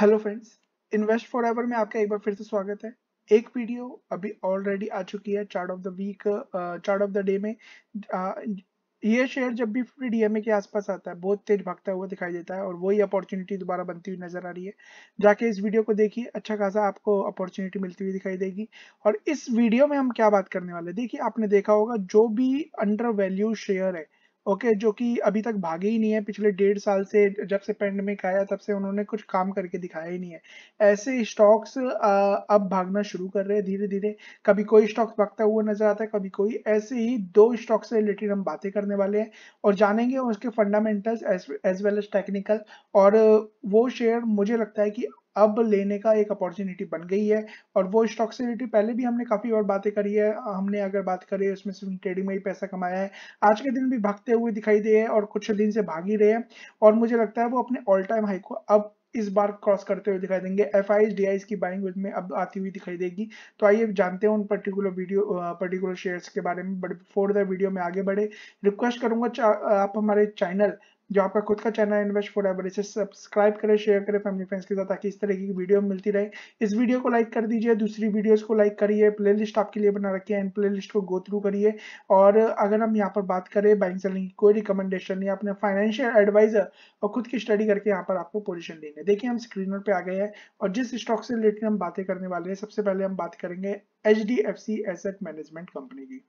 hello friends invest for ever में आपका एक बार फिर से स्वागत है एक वीडियो अभी ऑलरेडी आ चुकी है chart of the week chart of the day में uh, ये शेयर जब भी फिफ्टी डीएमए के आसपास आता है बहुत तेज भागता हुआ दिखाई देता है और वही अपॉर्चुनिटी दोबारा बनती हुई नजर आ रही है जाके इस वीडियो को देखिए अच्छा खासा आपको अपॉर्चुनिटी मिलती हुई दिखाई देगी और इस वीडियो में हम क्या बात करने वाले देखिए आपने देखा होगा जो भी अंडर वैल्यू शेयर है ओके जो कि अभी तक भागे ही नहीं है पिछले डेढ़ साल से जब से पेंडेमिक आया तब से उन्होंने कुछ काम करके दिखाया ही नहीं है ऐसे स्टॉक्स अब भागना शुरू कर रहे हैं धीरे धीरे कभी कोई स्टॉक भागता हुआ नजर आता है कभी कोई ऐसे ही दो स्टॉक से रिलेटेड हम बातें करने वाले हैं और जानेंगे उसके fundamentals as well as technical और वो शेयर मुझे लगता है कि अब लेने का एक अपॉर्चुनिटी बन गई है और वो स्टॉक से रिलेटेड पहले भी हमने काफ़ी और बातें करी है हमने अगर बात करें उसमें से ट्रेडिंग में ही पैसा कमाया है आज के दिन भी भक्त लुढ़कते हुए दिखाई दिए हैं और कुछ दिन से भाग ही रहे हैं और मुझे लगता है वो अपने ऑल टाइम हाई को अब इस बार क्रॉस करते हुए दिखाई देंगे एफ आई डी की बाइंग में अब आती हुई दिखाई देगी तो आइए जानते हैं उन पर्टिकुलर वीडियो पर्टिकुलर शेयर्स के बारे में बट बिफोर द वीडियो में आगे बढ़े रिक्वेस्ट करूंगा आप हमारे चैनल जो आपका खुद का चैनल इन्वेस्ट फॉर एवर इसे सब्सक्राइब करें शेयर करें फैमिली फ्रेंड्स के साथ ताकि इस तरह की वीडियो मिलती रहे इस वीडियो को लाइक कर दीजिए दूसरी वीडियोस को लाइक करिए प्लेलिस्ट आपके लिए बना रखिए एंड प्लेलिस्ट को गो थ्रू करिए और अगर हम यहाँ पर बात करें बैंक सेलिंग की कोई रिकमेंडेशन या अपने फाइनेंशियल एडवाइजर और खुद की स्टडी करके यहाँ पर आपको पोजिशन देंगे देखिए हम स्क्रीनर पर आ गए हैं और जिस स्टॉक से रिलेटेड हम बातें करने वाले हैं सबसे पहले हम बात करेंगे H D F C asset management company की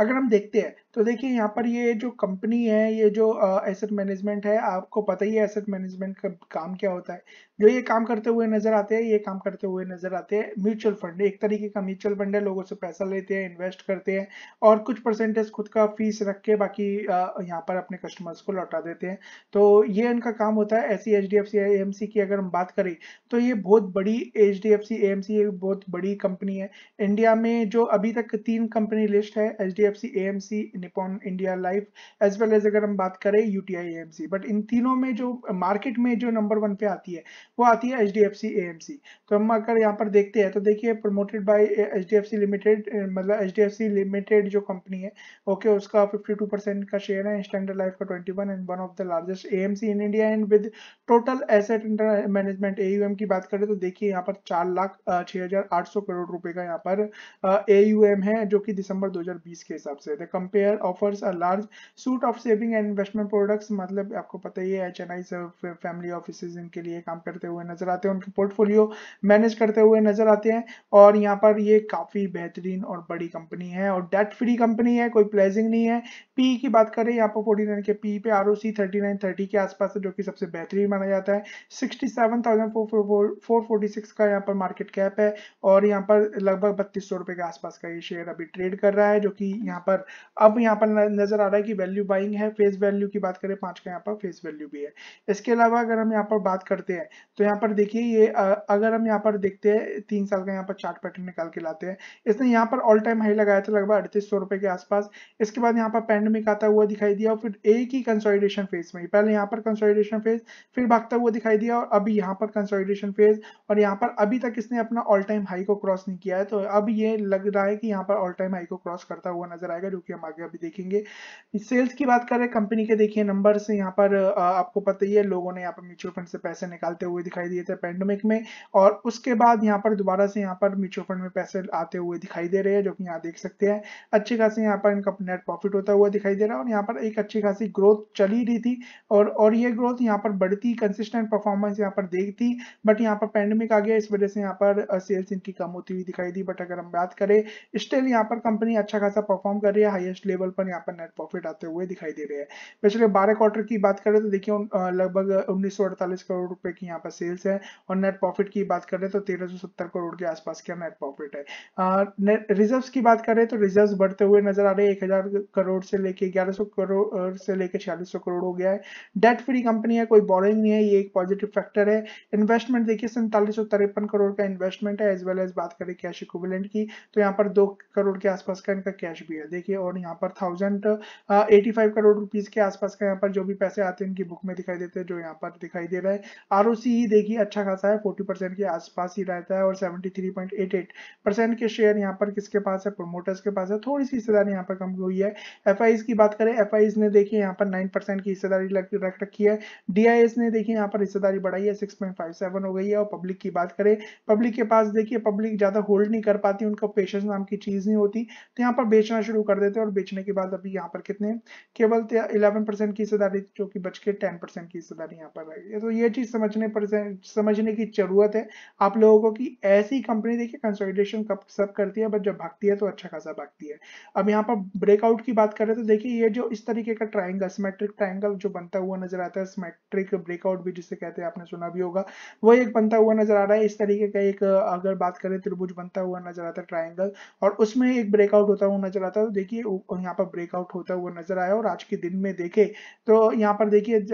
अगर हम देखते हैं तो देखिए यहाँ पर ये जो कंपनी है ये जो एसेट मैनेजमेंट है आपको पता ही है एसेट मैनेजमेंट का काम क्या होता है जो ये काम करते हुए नजर आते हैं ये काम करते हुए नजर आते हैं म्यूचुअल फंड एक तरीके का म्यूचुअल फंड है लोगों से पैसा लेते हैं इन्वेस्ट करते हैं और कुछ परसेंटेज खुद का फीस रख के बाकी यहाँ पर अपने कस्टमर्स को लौटा देते हैं तो ये इनका काम होता है ऐसी H D F C M C की अगर हम बात करें तो ये बहुत बड़ी H D F C M C बहुत बड़ी कंपनी है इंडिया में जो अभी तक तीन कंपनी लिस्ट है H D F C A M C Nippon India life as well as अगर हम बात करें U T I A M C but इन तीनों में जो मार्केट में जो नंबर वन पे आती है वो आती है H D F C A M C तो हम अगर यहाँ पर देखते हैं तो देखिए promoted by H D F C limited मतलब H D F C limited जो कंपनी है ओके okay, उसका फिफ्टी टू परसेंट का शेयर है स्टैंडर्ड लाइफ का twenty one and one of the largest A M C in India and with total asset inter management A U M की बात करें तो देखिए यहाँ पर चार लाख छः हजार आठ सौ करोड़ रुपए का यहाँ पर ए यू एम है जो कि दिसंबर दो हजार बीस के हिसाब से the compare offers a large suite of saving and investment products मतलब आपको पता ही है H N I family office इनके लिए काम करते हुए नजर आते हैं उनके पोर्टफोलियो मैनेज करते हुए नजर आते हैं और यहाँ पर ये काफी बेहतरीन और बड़ी कंपनी है और डेट फ्री कंपनी है कोई प्लेजिंग नहीं है पी की बात करें यहाँ पर फोर्टी के पी पे आर ओ सी के आसपास है जो कि सबसे बेहतरीन माना जाता है sixty seven thousand four forty six का यहाँ पर मार्केट कैप है और यहाँ पर लगभग बत्तीस सौ रुपए के आसपास का ये शेयर अभी ट्रेड कर रहा है जो कि यहाँ पर अब यहाँ पर नजर आ रहा है कि वैल्यू बाइंग है फेस वैल्यू की बात करें पांच का यहाँ पर फेस वैल्यू भी है इसके अलावा अगर हम यहाँ पर बात करते हैं तो यहाँ पर देखिए ये अगर हम यहाँ पर देखते हैं तीन साल का यहाँ पर चार्ट पैटर्न निकाल के लाते हैं इसने यहाँ पर ऑल टाइम हाई लगाया था लगभग अड़तीस के आसपास इसके बाद यहाँ पर पैंडमिक आता हुआ दिखाई दिया और फिर एक ही कंसोलिडेशन फेज में पहले यहाँ पर कंसोलिडेशन फेज फिर भागता हुआ दिखाई दिया और अभी यहाँ पर कंसोलिडेशन फेज और यहाँ पर अभी तक इसने अपना ऑल टाइम हाई को क्रॉस नहीं किया है तो अब ये लग रहा है कि यहाँ पर ऑल टाइम हाई को क्रॉस कर करता हुआ नजर आएगा जो कि हम आगे अभी देखेंगे सेल्स की बात करें कंपनी के देखिए नंबर से यहाँ पर आपको पता ही है लोगों ने यहाँ पर म्यूचुअल फंड से पैसे निकालते हुए दिखाई दिए थे पेंडेमिक में और उसके बाद यहाँ पर दोबारा से यहाँ पर म्यूचुअल फंड में पैसे आते हुए दिखाई दे रहे हैं जो कि यहाँ देख सकते हैं अच्छे खासे यहाँ पर इनका नेट प्रॉफिट होता हुआ दिखाई दे रहा है और यहाँ पर एक अच्छी खासी ग्रोथ चली रही थी और और ये ग्रोथ यहाँ पर बढ़ती कंसिस्टेंट परफॉर्मेंस यहाँ पर देख थी बट यहाँ पर पैंडमिक आ गया इस वजह से यहाँ पर सेल्स इनकी कम होती हुई दिखाई दी बट अगर हम बात करें स्टिल यहाँ पर कंपनी अच्छा खासा परफॉर्म कर रही है हाईएस्ट लेवल पर यहाँ पर नेट प्रॉफिट आते हुए दिखाई दे रहे हैं पिछले बारह क्वार्टर की बात करें तो देखिए लगभग उन्नीस करोड़ रुपए की यहाँ पर सेल्स है और नेट प्रॉफिट की बात करें तो तेरह करोड़ के आसपास का नेट प्रॉफिट है रिजर्व की बात करें तो रिजर्व बढ़ते हुए नजर आ रहे हैं एक करोड़ से लेके ग्यारह करोड़ से लेके छियालीस करोड़ हो गया है डेट फ्री कंपनी है कोई बोरिंग नहीं है ये एक पॉजिटिव फैक्टर है इन्वेस्टमेंट देखिए सैंतालीस करोड़ का इन्वेस्टमेंट है एज वेल एज बात करें कैश इक्विवेलेंट की तो यहाँ पर दो करोड़ के आसपास का इनका कैश भी है देखिए और यहाँ पर thousand eighty five crore rupees के आसपास का यहाँ पर जो भी पैसे आते हैं इनकी बुक में दिखाई देते हैं जो यहाँ पर दिखाई दे रहा है आर ही देखिए अच्छा खासा है फोर्टी के आसपास ही रहता है और सेवेंटी के शेयर यहाँ पर किसके पास है प्रोमोटर्स के पास है थोड़ी सी हिस्सेदारी यहाँ पर कम हुई है एफ की बात करें एफ ने देखिए यहाँ पर नाइन की हिस्सेदारी रख रखी है डी ने देखिए यहाँ पर हिस्सेदारी बढ़ाई है सिक्स हो गई है और पब्लिक की बात करें पब्लिक के पास देखिए पब्लिक ज्यादा होल्ड नहीं कर पाती उनका पेशेंस नाम की चीज नहीं होती तो यहाँ पर और बेचना शुरू कर देते हैं और बेचने के बाद अभी यहाँ पर कितने केवल इलेवन परसेंट की हिस्सेदारी जो कि बच के टेन परसेंट की हिस्सेदारी यहाँ पर रह रहेगी तो ये चीज समझने पर समझने की जरूरत है आप लोगों को कि ऐसी कंपनी देखिए कंसोलिडेशन कब सब करती है बट जब भागती है तो अच्छा खासा भागती है अब यहाँ पर ब्रेकआउट की बात करें तो देखिए ये जो इस तरीके का ट्राइंगल सिमेट्रिक ट्राइंगल जो बनता हुआ नजर आता है सिमेट्रिक ब्रेकआउट भी जिसे कहते हैं आपने सुना भी होगा वो एक बनता हुआ नजर आ रहा है इस तरीके का एक अगर बात करें त्रिभुज बनता हुआ नजर आता है ट्राइंगल और उसमें एक ब्रेकआउट होता हुआ हुआ नजर आता है तो देखिए यहाँ पर ब्रेकआउट होता हुआ नजर आया और आज के दिन में देखे तो यहाँ पर देखिए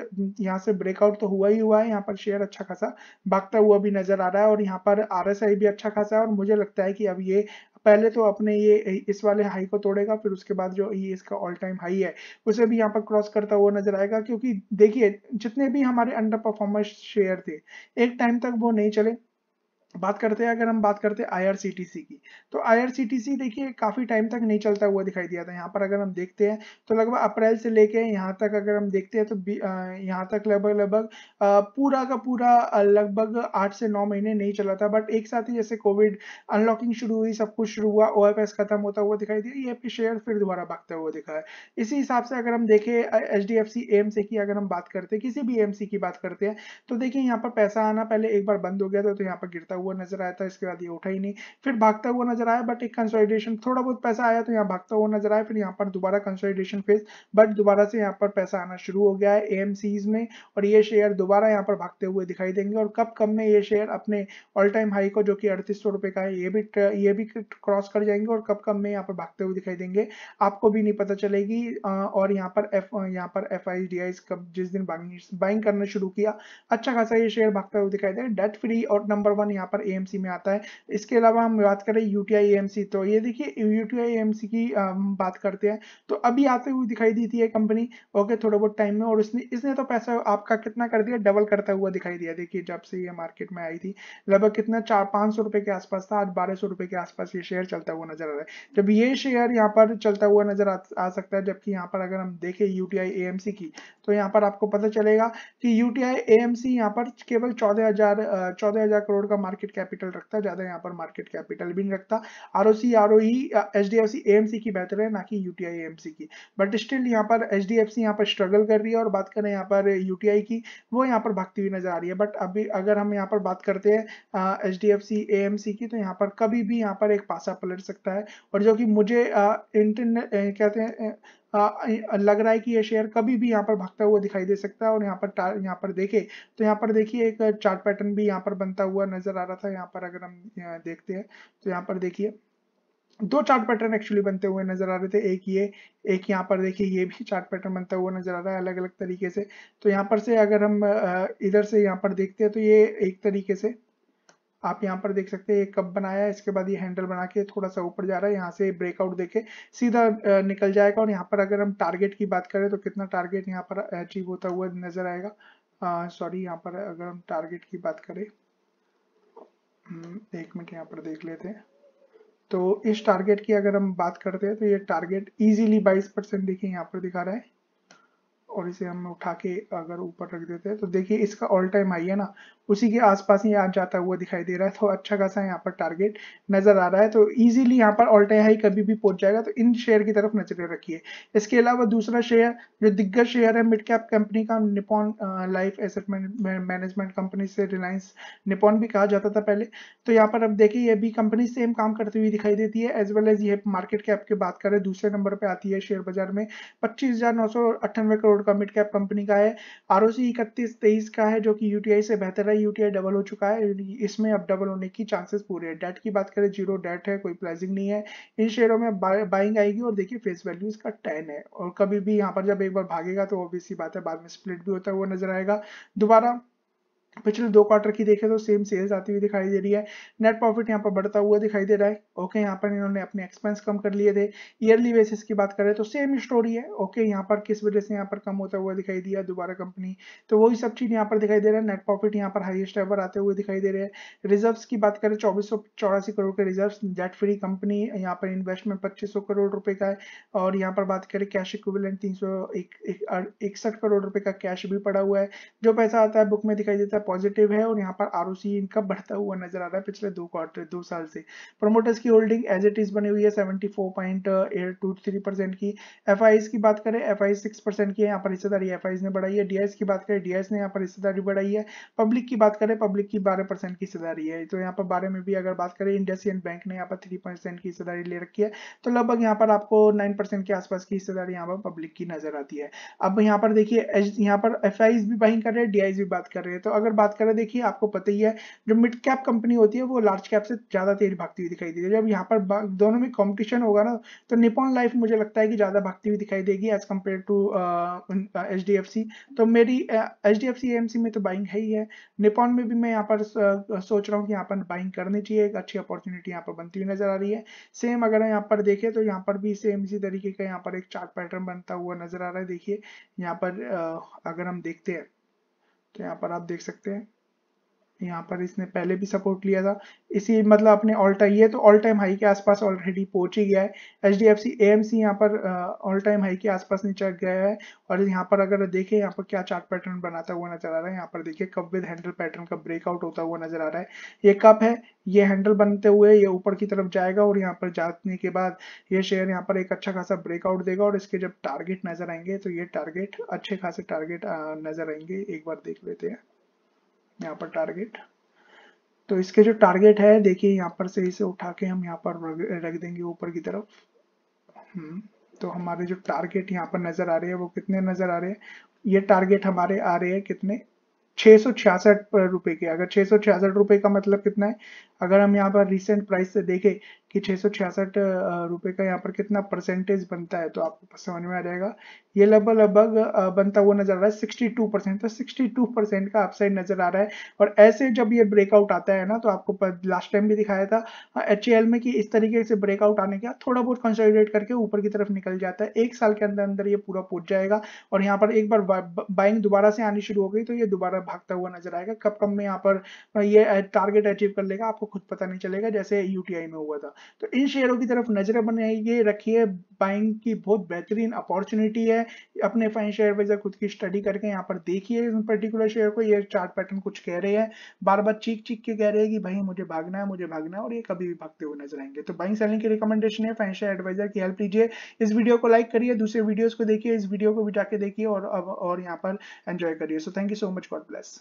यहाँ से ब्रेकआउट तो हुआ ही हुआ है यहाँ पर शेयर अच्छा खासा भागता हुआ भी नजर आ रहा है और यहाँ पर आर भी अच्छा खासा है और मुझे लगता है कि अब ये पहले तो अपने ये इस वाले हाई को तोड़ेगा फिर उसके बाद जो ये इसका ऑल टाइम हाई है उसे भी यहाँ पर क्रॉस करता हुआ नजर आएगा क्योंकि देखिए जितने भी हमारे अंडर परफॉर्मेंस शेयर थे एक टाइम तक वो नहीं चले बात करते हैं अगर हम बात करते हैं आईआरसीटीसी की तो आईआरसीटीसी देखिए काफ़ी टाइम तक नहीं चलता हुआ दिखाई दिया था यहाँ पर अगर हम देखते हैं तो लगभग अप्रैल से लेके यहाँ तक अगर हम देखते हैं तो यहाँ तक लगभग लगभग पूरा का पूरा लगभग आठ से नौ महीने नहीं चला था बट एक साथ ही जैसे कोविड अनलॉकिंग शुरू हुई सब कुछ शुरू हुआ ओ खत्म होता हुआ दिखाई दिया ये e शेयर फिर दोबारा भागता हुआ दिखा है इसी हिसाब से अगर हम देखें H D F C M की अगर हम बात करते हैं किसी भी एम की बात करते हैं तो देखिए यहाँ पर पैसा आना पहले एक बार बंद हो गया था तो यहाँ पर गिरता हुआ नजर आया था इसके बाद ये उठा ही नहीं फिर भागता हुआ नजर आया बट एक कंसोलिडेशन थोड़ा बहुत पैसा आया तो यहाँ भागता हुआ नजर आया फिर यहाँ पर दोबारा कंसोलिडेशन फेज बट दोबारा से यहाँ पर पैसा आना शुरू हो गया है एम में और ये शेयर दोबारा यहाँ पर भागते हुए दिखाई देंगे और कब कम में ये शेयर अपने ऑल टाइम हाई को जो कि अड़तीस का है ये भी ये भी क्रॉस कर जाएंगे और कब कम में यहाँ पर भागते हुए दिखाई देंगे आपको भी नहीं पता चलेगी और यहाँ पर एफ यहाँ पर एफ कब जिस दिन बाइंग करना शुरू किया अच्छा खासा ये शेयर भागता हुआ दिखाई दे डेट फ्री और नंबर वन यहाँ पर एएमसी में आता है इसके अलावा हम बात करें यूटीआई एएमसी तो ये देखिए यूटीआई एएमसी की बात करते हैं तो अभी आते हुए दिखाई दी थी ये कंपनी ओके थोड़ा बहुत टाइम में और उसने इसने तो पैसा आपका कितना कर दिया डबल करता हुआ दिखाई दिया देखिए जब से ये मार्केट में आई थी लगभग कितना चार पाँच सौ के आसपास था आज बारह सौ के आसपास ये शेयर चलता हुआ नजर आ रहा है जब ये शेयर यहाँ पर चलता हुआ नजर आ, आ सकता है जबकि यहाँ पर अगर हम देखें यूटीआई एएमसी की तो यहाँ पर आपको पता चलेगा कि यूटीआई एएमसी यहाँ पर केवल चौदह हजार चौदह हजार करोड़ का मार्केट मार्केट कैपिटल रखता ज्यादा यहाँ पर मार्केट कैपिटल भी नहीं रखता R O C R O E H D F C A M C की बेहतर है ना कि U T I M C की बट स्टिल यहाँ पर एच डी एफ सी यहाँ पर स्ट्रगल कर रही है और बात करें यहाँ पर यू टी आई की वो यहाँ पर भागती हुई नजर आ रही है बट अभी अगर हम यहाँ पर बात करते हैं H D F C A M C की तो यहाँ पर कभी भी यहाँ पर एक पासा पलट सकता है और जो कि मुझे इंटरनेट कहते हैं लग रहा है कि ये शेयर कभी भी यहाँ पर भागता हुआ दिखाई दे सकता है और यहाँ पर यहाँ पर देखे तो यहाँ पर देखिए एक चार्ट पैटर्न भी यहाँ पर बनता हुआ नजर आ रहा था यहाँ पर अगर हम देखते हैं तो यहाँ पर देखिए दो चार्ट पैटर्न एक्चुअली बनते हुए नजर आ रहे थे एक ये एक यहाँ पर देखिए ये भी चार्ट पैटर्न बनता हुआ नजर आ रहा है अलग अलग तरीके से तो यहाँ पर से अगर हम इधर से यहाँ पर देखते हैं तो ये एक तरीके से आप यहाँ पर देख सकते हैं ये कप बनाया इसके बाद ये हैंडल बना के थोड़ा सा ऊपर जा रहा है यहाँ से ब्रेकआउट देके सीधा निकल जाएगा और यहाँ पर अगर हम टारगेट की बात करें तो कितना टारगेट यहाँ पर अचीव होता हुआ नजर आएगा सॉरी यहाँ पर अगर हम टारगेट की बात करें हम्म, एक मिनट यहाँ पर देख लेते हैं तो इस टारगेट की अगर हम बात करते हैं तो ये टारगेट इजीली 22 परसेंट देखिए यहाँ पर दिखा रहा है और इसे हम उठा के अगर ऊपर रख देते हैं तो देखिए इसका ऑल टाइम हाई है ना उसी के आसपास ही आज जाता हुआ दिखाई दे रहा है तो अच्छा खासा यहाँ पर टारगेट नजर आ रहा है तो इजीली यहाँ पर ऑल टाइम हाई कभी भी पहुंच जाएगा तो इन शेयर की तरफ नजरें रखिए इसके अलावा दूसरा शेयर जो दिग्गज शेयर है मिड कैप कंपनी का Nippon life asset management company से रिलायंस निपोन भी कहा जाता था पहले तो यहाँ पर अब देखिए ये भी कंपनी सेम काम करती हुई दिखाई देती है एज वेल एज ये मार्केट कैप की बात करें दूसरे नंबर पर आती है शेयर बाजार में पच्चीस करोड़ करोड़ का मिड कैप कंपनी का है आर ओ सी इकतीस तेईस का है जो कि यूटीआई से बेहतर है यूटीआई डबल हो चुका है इसमें अब डबल होने की चांसेस पूरे हैं डेट की बात करें जीरो डेट है कोई प्राइसिंग नहीं है इन शेयरों में बाइंग आएगी और देखिए फेस वैल्यू इसका टेन है और कभी भी यहाँ पर जब एक बार भागेगा तो ऑब्वियसली बात है बाद में स्प्लिट भी होता हुआ नजर आएगा दोबारा पिछले दो क्वार्टर की देखें तो सेम सेल्स आती हुई दिखाई दे रही है नेट प्रॉफिट यहाँ पर बढ़ता हुआ दिखाई दे रहा है ओके यहाँ पर इन्होंने अपने एक्सपेंस कम कर लिए थे ईयरली बेसिस की बात करें तो सेम स्टोरी है ओके यहाँ पर किस वजह से यहाँ पर कम होता हुआ दिखाई दिया दोबारा कंपनी तो वही सब चीज़ यहाँ पर दिखाई दे रहा है नेट प्रॉफिट यहाँ पर हाइएस्ट एवर आते हुए दिखाई दे रहे हैं रिजर्व की बात करें चौबीस करोड़ के रिजर्व डेट फ्री कंपनी यहाँ पर इन्वेस्टमेंट पच्चीस करोड़ रुपए का है और यहाँ पर बात करें कैश इक्विवेलेंट तीन सौ करोड़ रुपए का कैश भी पड़ा हुआ है जो पैसा आता है बुक में दिखाई देता है पॉजिटिव है और यहाँ पर आर इनका बढ़ता हुआ नजर आ रहा है पिछले दो क्वार्टर दो साल से प्रोमोटर्स की होल्डिंग एज इट इज बनी हुई है सेवेंटी uh, की एफ की बात करें एफ आई की यहाँ पर हिस्सेदारी एफ ने बढ़ाई है डी की बात करें डी ने यहाँ पर हिस्सेदारी बढ़ाई है पब्लिक की बात करें पब्लिक की बारह परसेंट की हिस्सेदारी है तो यहाँ पर बारे में भी अगर बात करें इंडसियन बैंक ने यहाँ पर थ्री परसेंट की हिस्सेदारी ले रखी है तो लगभग यहाँ पर आपको नाइन परसेंट के आसपास की हिस्सेदारी यहाँ पर पब्लिक की नजर आती है अब यहाँ पर देखिए यहाँ पर एफ भी बाइंग कर रहे हैं डी भी बात कर रहे हैं तो अगर अगर बात करें देखिए आपको पता ही है जो मिड कैप कंपनी होती है वो लार्ज कैप से ज़्यादा तेज भागती हुई दिखाई देगी जब यहाँ पर दोनों में कॉम्पिटिशन होगा ना तो निपोन लाइफ मुझे लगता है कि ज़्यादा भागती हुई दिखाई देगी as compare to H D F C तो मेरी H D F C M C में तो बाइंग है ही है निपोन में भी मैं यहाँ पर uh, सोच रहा हूँ कि यहाँ पर बाइंग करनी चाहिए एक अच्छी अपॉर्चुनिटी यहाँ पर बनती हुई नजर आ रही है सेम अगर यहाँ पर देखें तो यहाँ पर भी सेम इसी तरीके का यहाँ पर एक चार्ट पैटर्न बनता हुआ नजर आ रहा है देखिए यहाँ पर uh, अगर हम देखते हैं तो यहाँ पर आप देख सकते हैं यहाँ पर इसने पहले भी सपोर्ट लिया था इसी मतलब अपने ऑल टाइम ये तो ऑल टाइम हाई के आसपास ऑलरेडी पहुंच ही गया है H D F C A M C यहाँ पर ऑल टाइम हाई के आसपास नीचे गया है और यहाँ पर अगर देखें यहाँ पर क्या चार्ट पैटर्न बनाता हुआ नजर आ रहा है यहाँ पर देखिए कप विद हैंडल पैटर्न का ब्रेकआउट होता हुआ नजर आ रहा है ये कप है ये हैंडल बनते हुए ये ऊपर की तरफ जाएगा और यहाँ पर जाने के बाद ये शेयर यहाँ पर एक अच्छा खासा ब्रेकआउट देगा और इसके जब टारगेट नजर आएंगे तो ये टारगेट अच्छे खासे टारगेट नजर आएंगे एक बार देख लेते हैं यहाँ पर टारगेट तो इसके जो टारगेट है देखिए यहाँ पर से इसे उठा के हम यहाँ पर रख देंगे ऊपर की तरफ हम्म, तो हमारे जो टारगेट यहाँ पर नजर आ रहे हैं वो कितने नजर आ रहे हैं ये टारगेट हमारे आ रहे हैं कितने छह सौ छियासठ रुपए के अगर छह सौ छियासठ रुपए का मतलब कितना है अगर हम यहाँ पर रिसेंट प्राइस से देखें कि छह सौ छियासठ रुपए का यहाँ पर कितना परसेंटेज बनता है तो आपको समझ में आ जाएगा ये लगभग लगभग बनता हुआ नजर आ रहा है 62 परसेंट तो 62 परसेंट का अपसाइड नजर आ रहा है और ऐसे जब ये ब्रेकआउट आता है ना तो आपको लास्ट टाइम भी दिखाया था एच हाँ, में कि इस तरीके से ब्रेकआउट आने का थोड़ा बहुत कंसोलिडेट करके ऊपर की तरफ निकल जाता है एक साल के अंदर अंदर ये पूरा पहुंच जाएगा और यहाँ पर एक बार बाइंग दोबारा से आनी शुरू हो गई तो ये दोबारा भागता हुआ नजर आएगा कब कब में यहाँ पर हाँ, ये टारगेट अचीव कर लेगा आपको खुद पता नहीं चलेगा जैसे यूटीआई में हुआ था तो इन शेयरों की तरफ नजर बनाइए रखिए बाइंग की बहुत बेहतरीन अपॉर्चुनिटी है अपने फाइन शेयर वेजर खुद की स्टडी करके यहाँ पर देखिए पर्टिकुलर शेयर को ये चार्ट पैटर्न कुछ कह रहे हैं बार बार चीख चीख के कह रहे हैं कि भाई मुझे भागना है मुझे भागना है और ये कभी भी भागते हुए नजर आएंगे तो बाइंग सेलिंग की रिकमेंडेशन है फाइन शेयर एडवाइजर की हेल्प लीजिए इस वीडियो को लाइक करिए दूसरे वीडियोज को देखिए इस वीडियो को भी जाके देखिए और अब और यहाँ पर एंजॉय करिए so thank you so much God bless